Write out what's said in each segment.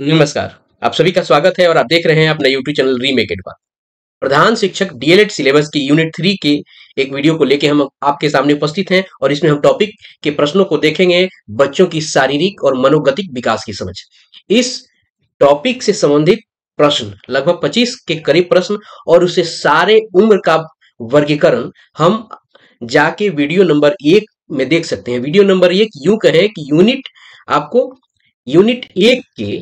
हम्म। नमस्कार आप सभी का स्वागत है और आप देख रहे हैं अपना यूट्यूब चैनल रीमेक पर प्रधान शिक्षक डीएलएड सिलेबस की यूनिट थ्री के एक वीडियो को लेके हम आपके सामने उपस्थित हैं और इसमें हम टॉपिक के प्रश्नों को देखेंगे बच्चों की शारीरिक और मनोगतिक विकास की समझ इस टॉपिक से संबंधित प्रश्न लगभग पच्चीस के करीब प्रश्न और उसे सारे उम्र का वर्गीकरण हम जाके वीडियो नंबर एक में देख सकते हैं वीडियो नंबर एक यूं कहें कि यूनिट आपको यूनिट एक के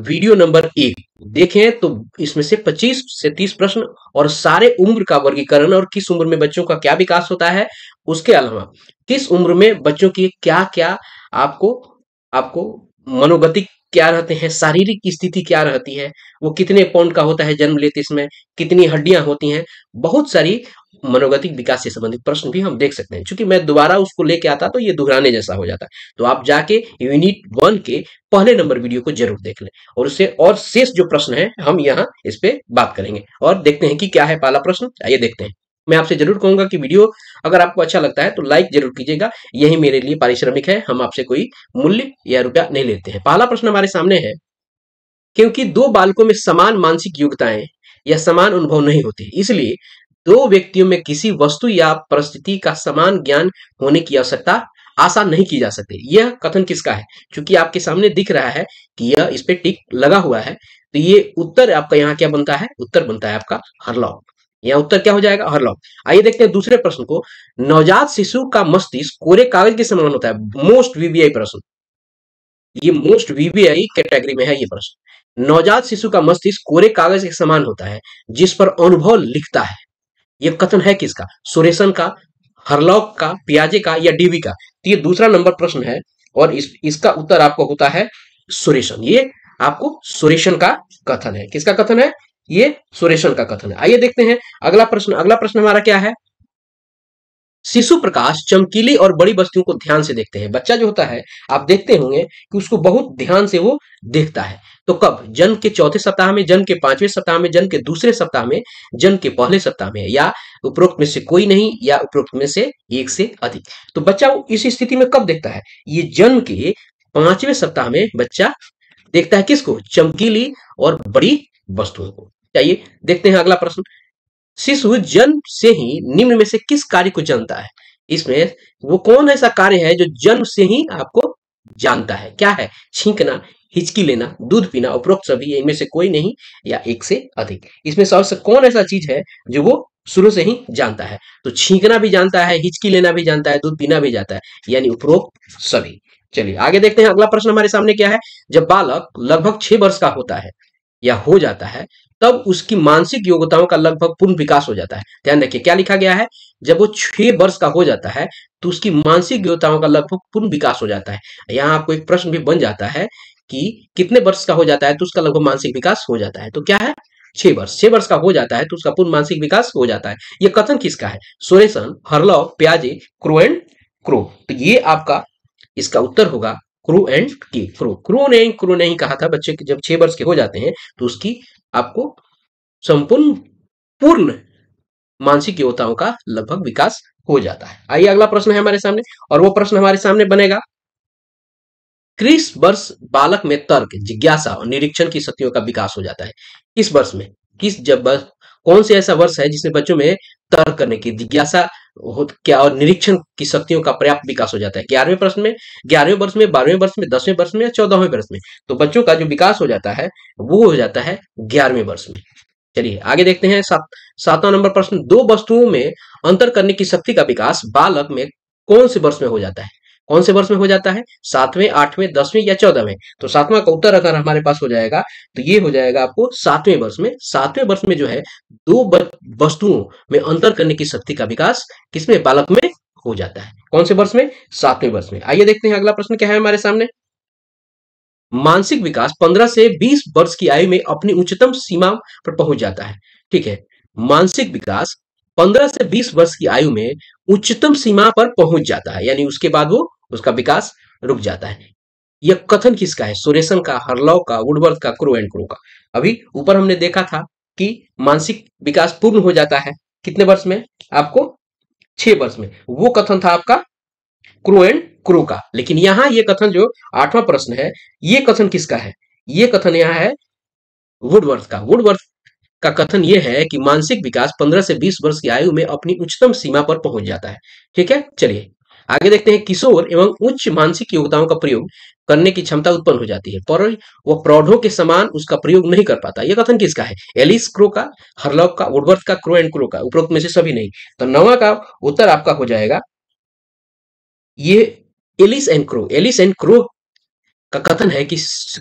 वीडियो नंबर एक देखें तो इसमें से 25 से 30 प्रश्न और सारे उम्र का वर्गीकरण और किस उम्र में बच्चों का क्या विकास होता है उसके अलावा किस उम्र में बच्चों की क्या क्या आपको आपको मनोगतिक क्या रहते हैं शारीरिक स्थिति क्या रहती है वो कितने पौंड का होता है जन्म लेते इसमें कितनी हड्डियां होती हैं बहुत सारी मनोगतिक विकास से संबंधित प्रश्न भी हम देख सकते हैं क्योंकि मैं दोबारा उसको लेके आता तो ये दोहराने जैसा हो जाता तो आप जाके यूनिट वन के पहले नंबर वीडियो को जरूर देख लें और उससे और शेष जो प्रश्न है हम यहाँ इस पर बात करेंगे और देखते हैं कि क्या है पहला प्रश्न आइए देखते हैं मैं आपसे जरूर कहूंगा कि वीडियो अगर आपको अच्छा लगता है तो लाइक जरूर कीजिएगा यही मेरे लिए पारिश्रमिक है हम आपसे कोई मूल्य या रुपया नहीं लेते हैं पहला प्रश्न हमारे सामने है क्योंकि दो बालकों में समान मानसिक योग्यताएं या समान अनुभव नहीं होते इसलिए दो व्यक्तियों में किसी वस्तु या परिस्थिति का समान ज्ञान होने की आवश्यकता आशा नहीं की जा सकती यह कथन किसका है क्योंकि आपके सामने दिख रहा है कि यह इस पे टिक लगा हुआ है तो ये उत्तर आपका यहाँ क्या बनता है उत्तर बनता है आपका हरलॉक यह उत्तर क्या हो जाएगा हरलॉक आइए देखते हैं दूसरे प्रश्न को नवजात शिशु का मस्तिष्क कोरे कागज के समान होता है मोस्ट वीवीआई प्रश्न ये मोस्ट वीवीआई कैटेगरी में है ये प्रश्न नवजात शिशु का मस्तिष्क कोरे कागज के समान होता है जिस पर अनुभव लिखता है ये कथन है किसका सुरेशन का हरलौक का पियाजे का या डीवी का तो ये दूसरा नंबर प्रश्न है और इस, इसका उत्तर आपको होता है सुरेशन ये आपको सुरेशन का कथन है किसका कथन है ये सुरेशन का कथन है आइए देखते हैं अगला प्रश्न अगला प्रश्न हमारा क्या है शिशु प्रकाश चमकीली और बड़ी वस्तुओं को ध्यान से देखते हैं बच्चा जो होता है आप देखते होंगे कि उसको बहुत ध्यान से वो देखता है तो कब जन्म के चौथे सप्ताह में जन्म के पांचवें सप्ताह में जन्म के दूसरे सप्ताह में जन्म के पहले सप्ताह में या उपरोक्त में से कोई नहीं या उपरोक्त में से एक से अधिक तो बच्चा इस स्थिति में कब देखता है ये जन्म के पांचवें सप्ताह में बच्चा देखता है किसको चमकीली और बड़ी वस्तुओं को चाहिए देखते हैं अगला प्रश्न शिशु जन्म से ही निम्न में से किस कार्य को जानता है इसमें वो कौन ऐसा कार्य है जो जन्म से ही आपको जानता है क्या है छींकना हिचकी लेना दूध पीना उपरोक्त सभी इनमें से कोई नहीं या एक से अधिक इसमें सबसे कौन ऐसा चीज है जो वो शुरू से ही जानता है तो छींकना भी जानता है हिचकी लेना भी जानता है दूध पीना भी जाता है यानी उपरोक्त सभी चलिए आगे देखते हैं अगला प्रश्न हमारे सामने क्या है जब बालक लगभग छह वर्ष का होता है या हो जाता है तब उसकी मानसिक योग्यताओं का लगभग पूर्ण विकास हो जाता है ध्यान रखिए क्या लिखा गया है जब वो छह वर्ष का हो जाता है तो उसकी मानसिक योग्यताओं का लगभग पूर्ण विकास हो जाता है यहाँ आपको एक प्रश्न भी बन जाता है कि कितने वर्ष का हो जाता है तो उसका लगभग मानसिक विकास हो जाता है तो क्या है छह वर्ष छह वर्ष का हो जाता है तो उसका पूर्ण मानसिक विकास हो जाता है ये कथन किसका है सोरेसन हरलो प्याजे क्रो एंड क्रो तो ये आपका इसका उत्तर होगा क्रू एंड के क्रो क्रो ने क्रो नहीं कहा था बच्चे जब छह वर्ष के हो जाते हैं तो उसकी आपको संपूर्ण पूर्ण मानसिक योताओं का लगभग विकास हो जाता है आइए अगला प्रश्न है हमारे सामने और वो प्रश्न हमारे सामने बनेगा क्रिस वर्ष बालक में तर्क जिज्ञासा और निरीक्षण की शक्तियों का विकास हो जाता है किस वर्ष में किस जब कौन से ऐसा वर्ष है जिसमें बच्चों में तर्क करने की जिज्ञासा क्या और निरीक्षण की शक्तियों का पर्याप्त विकास हो जाता है ग्यारहवें वर्ष में ग्यारहवें वर्ष में बारहवें वर्ष में दसवें वर्ष में या चौदहवें वर्ष में तो बच्चों का जो विकास हो जाता है वो हो जाता है ग्यारहवें वर्ष में चलिए आगे देखते हैं सात सातवां नंबर प्रश्न दो वस्तुओं में अंतर करने की शक्ति का विकास बालक में कौन से वर्ष में हो जाता है कौन से वर्ष में हो जाता है सातवें आठवें दसवें या चौदहवें तो सातवां का उत्तर अगर हमारे पास हो जाएगा तो ये हो जाएगा आपको सातवें वर्ष में सातवें वर्ष में जो है दो वस्तुओं में अंतर करने की शक्ति का विकास किसमें बालक में हो जाता है कौन से वर्ष में सातवें वर्ष में आइए देखते हैं अगला प्रश्न क्या है हमारे सामने मानसिक विकास पंद्रह से बीस वर्ष की आयु में अपनी उच्चतम सीमा पर पहुंच जाता है ठीक है मानसिक विकास पंद्रह से बीस वर्ष की आयु में उच्चतम सीमा पर पहुंच जाता है यानी उसके बाद वो उसका विकास रुक जाता है यह कथन किसका है सुरेशन का हरलव का वुडवर्थ का क्रो एंड क्रो का अभी ऊपर हमने देखा था कि मानसिक विकास पूर्ण हो जाता है कितने वर्ष में आपको छह वर्ष में वो कथन था आपका क्रो एंड क्रो का लेकिन यहां ये कथन जो आठवां प्रश्न है ये कथन किसका है ये कथन यहाँ है वुडवर्थ का वुडवर्थ का कथन यह है कि मानसिक विकास 15 से 20 वर्ष की आयु में अपनी उच्चतम सीमा पर पहुंच जाता है ठीक है चलिए आगे देखते हैं किशोर एवं उच्च मानसिक योग्यताओं का प्रयोग करने की क्षमता उत्पन्न हो जाती है पर वह प्रौढ़ों के समान उसका प्रयोग नहीं कर पाता यह कथन किसका है एलिस क्रो का हरलॉक का वुडवर्थ का क्रो एंड क्रो का उपरोक्त में से सभी नहीं तो नवा का उत्तर आपका हो जाएगा ये Alice and Crow Alice and Crow का कथन है कि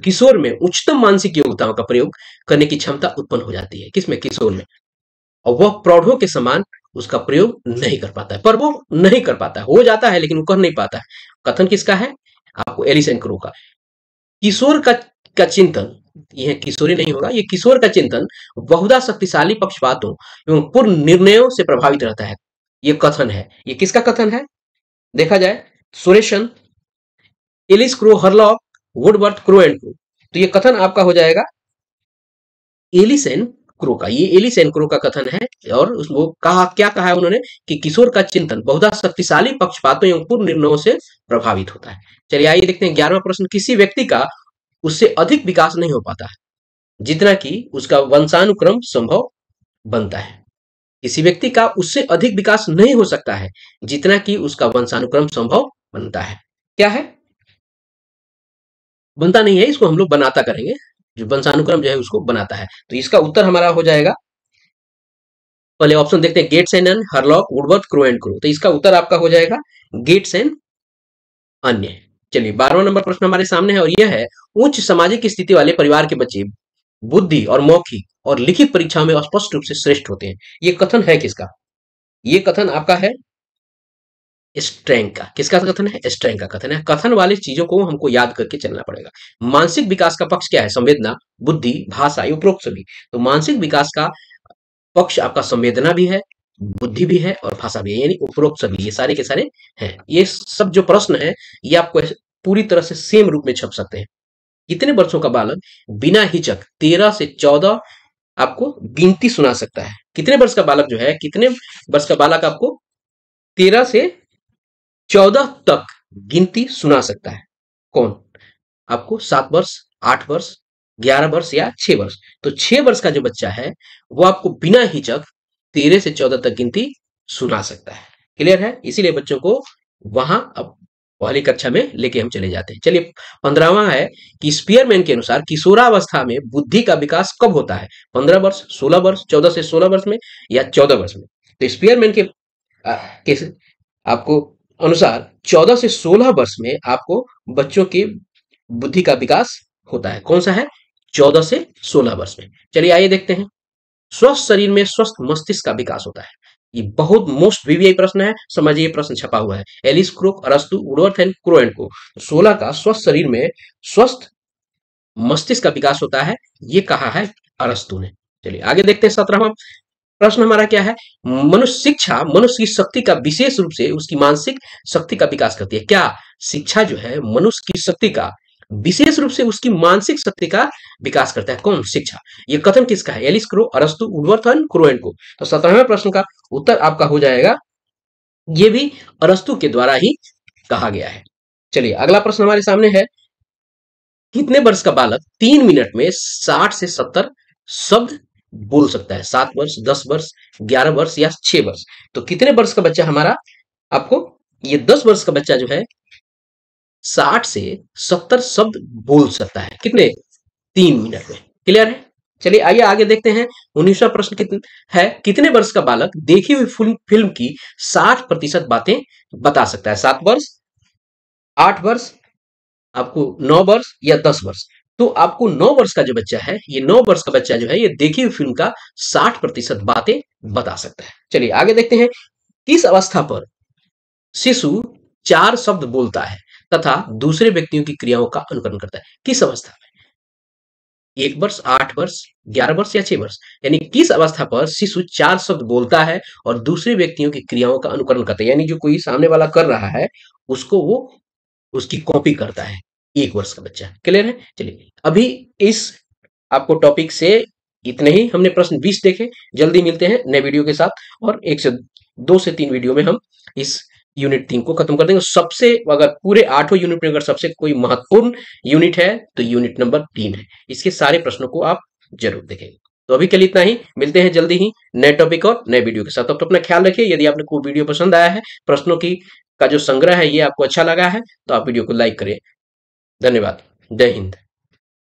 किशोर में उच्चतम मानसिक योग्यताओं का प्रयोग करने की क्षमता उत्पन्न हो जाती है किसमें किशोर में और वह प्रौढ़ों के समान उसका प्रयोग नहीं कर पाता है पर वो नहीं कर पाता हो जाता है लेकिन वो कर नहीं पाता है कथन किसका है आपको एलिसन क्रो का किशोर का का चिंतन यह किशोरी नहीं होगा ये किशोर का चिंतन बहुधा शक्तिशाली पक्षपातों एवं पूर्ण निर्णयों से प्रभावित रहता है ये कथन है ये किसका कथन है देखा जाए सुरेशन Alice Crow Hurlock Woodworth Crow and Crow तो ये कथन आपका हो जाएगा एलिसन क्रो का ये एलिसन क्रो का कथन है और उसको कहा क्या कहा है उन्होंने कि किशोर का चिंतन बहुधा शक्तिशाली पक्षपातों एवं पूर्व निर्णयों से प्रभावित होता है चलिए आइए देखते हैं ग्यारहवा प्रश्न किसी व्यक्ति का उससे अधिक विकास नहीं हो पाता है जितना कि उसका वंशानुक्रम संभव बनता है किसी व्यक्ति का उससे अधिक विकास नहीं हो सकता है जितना कि उसका वंशानुक्रम संभव बनता है क्या है बनता नहीं है इसको हम लोग बनाता करेंगे जो वंशानुक्रम जो है उसको बनाता है तो इसका उत्तर हमारा हो जाएगा पहले ऑप्शन देखते हैं गेट्स एंड अन Hurlock Woodworth Crow and Crow तो इसका उत्तर आपका हो जाएगा गेट्स एंड अन्य चलिए बारहवा नंबर प्रश्न हमारे सामने है और यह है उच्च सामाजिक स्थिति वाले परिवार के बच्चे बुद्धि और मौखिक और लिखित परीक्षाओं में स्पष्ट रूप से श्रेष्ठ होते हैं ये कथन है किसका ये कथन आपका है स्ट्रेंग का किसका कथन है स्ट्रेंग का कथन है कथन वाली चीजों को हमको याद करके चलना पड़ेगा मानसिक विकास का पक्ष क्या है संवेदना बुद्धि भाषा उपरोक्त सभी तो मानसिक विकास का पक्ष आपका संवेदना भी है बुद्धि भी है और भाषा भी है यानी उपरोक्त सभी ये सारे के सारे हैं ये सब जो प्रश्न है ये आपको पूरी तरह से सेम रूप में छप सकते हैं कितने वर्षों का बालक बिना हिचक तेरह से चौदह आपको गिनती सुना सकता है कितने वर्ष का बालक जो है कितने वर्ष का बालक आपको तेरह से चौदह तक गिनती सुना सकता है कौन आपको सात वर्ष आठ वर्ष ग्यारह वर्ष या छह वर्ष तो छह वर्ष का जो बच्चा है वो आपको बिना हिचक तेरह से चौदह तक गिनती सुना सकता है क्लियर है इसीलिए बच्चों को वहां अब पहली कक्षा में लेके हम चले जाते हैं चलिए पंद्रहवा है कि स्पीयरमैन के अनुसार किशोरावस्था में बुद्धि का विकास कब होता है पंद्रह वर्ष सोलह वर्ष चौदह से सोलह वर्ष में या चौदह वर्ष में तो स्पीयरमैन के, के आपको अनुसार 14 से 16 वर्ष में आपको बच्चों की बुद्धि का विकास होता है कौन सा है 14 से 16 वर्ष में चलिए आइए देखते हैं स्वस्थ शरीर में स्वस्थ मस्तिष्क का विकास होता है ये बहुत मोस्ट वीवीआई प्रश्न है समझिए प्रश्न छपा हुआ है एलिस क्रोक अरस्तु उडवर्थ एंड एंड को सोलह का स्वस्थ शरीर में स्वस्थ मस्तिष्क का विकास होता है ये कहा है अरस्तु ने चलिए आगे देखते हैं सत्रहवा प्रश्न हमारा क्या है मनुष्य शिक्षा मनुष्य की शक्ति का विशेष रूप से उसकी मानसिक शक्ति का विकास करती है क्या शिक्षा जो है मनुष्य की शक्ति का विशेष रूप से उसकी मानसिक शक्ति का विकास करता है कौन शिक्षा ये कथन किसका है एलिस क्रो अरस्तु उर्वर्थन क्रोएन को तो सत्रहवें प्रश्न का उत्तर आपका हो जाएगा ये भी अरस्तु के द्वारा ही कहा गया है चलिए अगला प्रश्न हमारे सामने है कितने वर्ष का बालक तीन मिनट में साठ से सत्तर शब्द बोल सकता है सात वर्ष दस वर्ष ग्यारह वर्ष या छह वर्ष तो कितने वर्ष का बच्चा हमारा आपको ये दस वर्ष का बच्चा जो है साठ से सत्तर शब्द बोल सकता है कितने तीन मिनट में क्लियर है चलिए आइए आगे देखते हैं उन्नीसवा प्रश्न कितन, है कितने वर्ष का बालक देखी हुई फिल्म फिल्म की साठ प्रतिशत बातें बता सकता है सात वर्ष आठ वर्ष आपको नौ वर्ष या दस वर्ष तो आपको नौ वर्ष का जो बच्चा है ये नौ वर्ष का बच्चा जो है ये देखी हुई फिल्म का साठ प्रतिशत बातें बता सकता है चलिए आगे देखते हैं किस अवस्था पर शिशु चार शब्द बोलता है तथा दूसरे व्यक्तियों की क्रियाओं का अनुकरण करता है किस अवस्था में एक वर्ष आठ वर्ष ग्यारह वर्ष या छह वर्ष यानी किस अवस्था पर शिशु चार शब्द बोलता है और दूसरे व्यक्तियों की क्रियाओं का अनुकरण करता है यानी जो कोई सामने वाला कर रहा है उसको वो उसकी कॉपी करता है एक वर्ष का बच्चा क्लियर है चलिए अभी इस आपको टॉपिक से इतने ही हमने प्रश्न बीस देखे जल्दी मिलते हैं नए वीडियो के साथ और एक से दो से तीन वीडियो में हम इस यूनिट तीन को खत्म कर देंगे सबसे अगर पूरे आठों यूनिट में अगर सबसे कोई महत्वपूर्ण यूनिट है तो यूनिट नंबर तीन है इसके सारे प्रश्नों को आप जरूर देखेंगे तो अभी के लिए इतना ही मिलते हैं जल्दी ही नए टॉपिक और नए वीडियो के साथ तो अपना ख्याल रखिए यदि आपने कोई वीडियो पसंद आया है प्रश्नों की का जो संग्रह है ये आपको अच्छा लगा है तो आप वीडियो को लाइक करें धन्यवाद जय हिंद